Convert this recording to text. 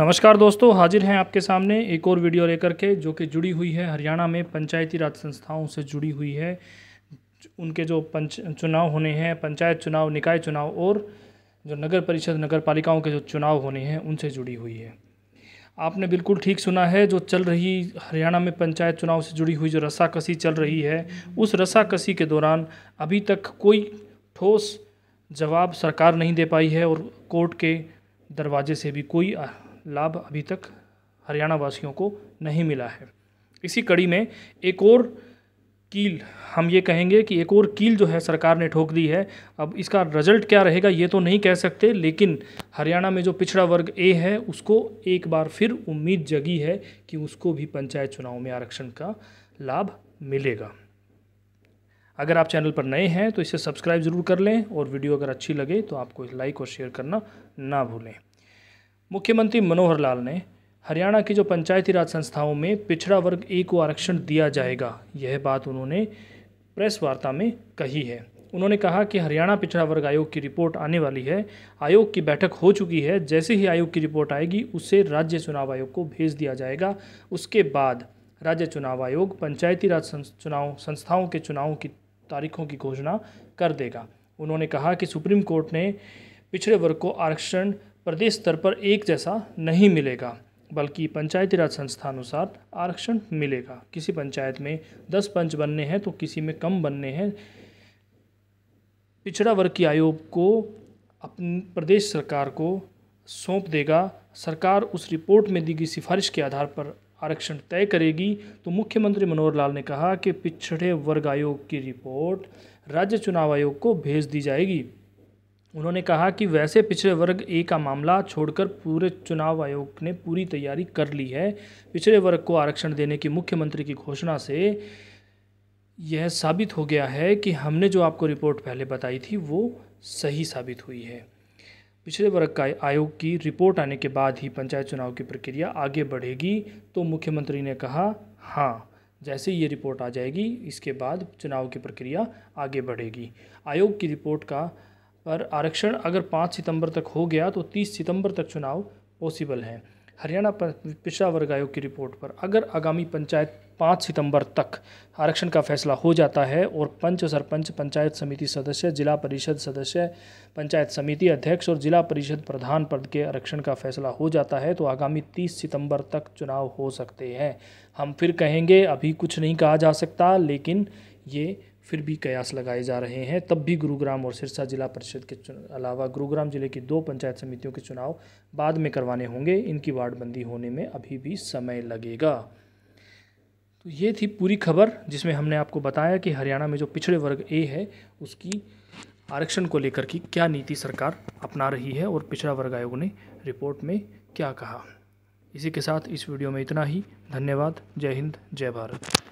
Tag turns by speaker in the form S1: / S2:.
S1: नमस्कार दोस्तों हाजिर हैं आपके सामने एक और वीडियो लेकर के जो कि जुड़ी हुई है हरियाणा में पंचायती राज संस्थाओं से जुड़ी हुई है उनके जो पंच चुनाव होने हैं पंचायत चुनाव निकाय चुनाव और जो नगर परिषद नगर पालिकाओं के जो चुनाव होने हैं उनसे जुड़ी हुई है आपने बिल्कुल ठीक सुना है जो चल रही हरियाणा में पंचायत चुनाव से जुड़ी हुई जो रस्साकसी चल रही है उस रस्साकसी के दौरान अभी तक कोई ठोस जवाब सरकार नहीं दे पाई है और कोर्ट के दरवाजे से भी कोई लाभ अभी तक हरियाणा वासियों को नहीं मिला है इसी कड़ी में एक और कील हम ये कहेंगे कि एक और कील जो है सरकार ने ठोक दी है अब इसका रिजल्ट क्या रहेगा ये तो नहीं कह सकते लेकिन हरियाणा में जो पिछड़ा वर्ग ए है उसको एक बार फिर उम्मीद जगी है कि उसको भी पंचायत चुनाव में आरक्षण का लाभ मिलेगा अगर आप चैनल पर नए हैं तो इसे सब्सक्राइब ज़रूर कर लें और वीडियो अगर अच्छी लगे तो आपको लाइक और शेयर करना ना भूलें मुख्यमंत्री मनोहर लाल ने हरियाणा की जो पंचायती राज संस्थाओं में पिछड़ा वर्ग ए को आरक्षण दिया जाएगा यह बात उन्होंने प्रेस वार्ता में कही है उन्होंने कहा कि हरियाणा पिछड़ा वर्ग आयोग की रिपोर्ट आने वाली है आयोग की बैठक हो चुकी है जैसे ही आयोग की रिपोर्ट आएगी उसे राज्य चुनाव आयोग को भेज दिया जाएगा उसके बाद राज्य चुनाव आयोग पंचायती राज चुनाव संस्थाओं के चुनाव की तारीखों की घोषणा कर देगा उन्होंने कहा कि सुप्रीम कोर्ट ने पिछड़े वर्ग को आरक्षण प्रदेश स्तर पर एक जैसा नहीं मिलेगा बल्कि पंचायती राज संस्थानुसार आरक्षण मिलेगा किसी पंचायत में दस पंच बनने हैं तो किसी में कम बनने हैं पिछड़ा वर्ग की आयोग को अपने प्रदेश सरकार को सौंप देगा सरकार उस रिपोर्ट में दी गई सिफारिश के आधार पर आरक्षण तय करेगी तो मुख्यमंत्री मनोहर लाल ने कहा कि पिछड़े वर्ग आयोग की रिपोर्ट राज्य चुनाव आयोग को भेज दी जाएगी उन्होंने कहा कि वैसे पिछड़े वर्ग ए का मामला छोड़कर पूरे चुनाव आयोग ने पूरी तैयारी कर ली है पिछड़े वर्ग को आरक्षण देने की मुख्यमंत्री की घोषणा से यह साबित हो गया है कि हमने जो आपको रिपोर्ट पहले बताई थी वो सही साबित हुई है पिछड़े वर्ग का आयोग की रिपोर्ट आने के बाद ही पंचायत चुनाव की प्रक्रिया आगे बढ़ेगी तो मुख्यमंत्री ने कहा हाँ जैसे ये रिपोर्ट आ जाएगी इसके बाद चुनाव की प्रक्रिया आगे बढ़ेगी आयोग की रिपोर्ट का पर आरक्षण अगर पाँच सितंबर तक हो गया तो तीस सितंबर तक चुनाव पॉसिबल हैं हरियाणा पिछड़ा वर्ग आयोग की रिपोर्ट पर अगर आगामी पंचायत पाँच सितंबर तक आरक्षण का फैसला हो जाता है और पंच सरपंच पंचायत समिति सदस्य जिला परिषद सदस्य पंचायत समिति अध्यक्ष और जिला परिषद प्रधान पद के आरक्षण का फैसला हो जाता है तो आगामी 30 सितंबर तक चुनाव हो सकते हैं हम फिर कहेंगे अभी कुछ नहीं कहा जा सकता लेकिन ये फिर भी कयास लगाए जा रहे हैं तब भी गुरुग्राम और सिरसा जिला परिषद के अलावा गुरुग्राम जिले की दो पंचायत समितियों के चुनाव बाद में करवाने होंगे इनकी वार्डबंदी होने में अभी भी समय लगेगा तो ये थी पूरी खबर जिसमें हमने आपको बताया कि हरियाणा में जो पिछड़े वर्ग ए है उसकी आरक्षण को लेकर की क्या नीति सरकार अपना रही है और पिछड़ा वर्ग आयोग ने रिपोर्ट में क्या कहा इसी के साथ इस वीडियो में इतना ही धन्यवाद जय हिंद जय भारत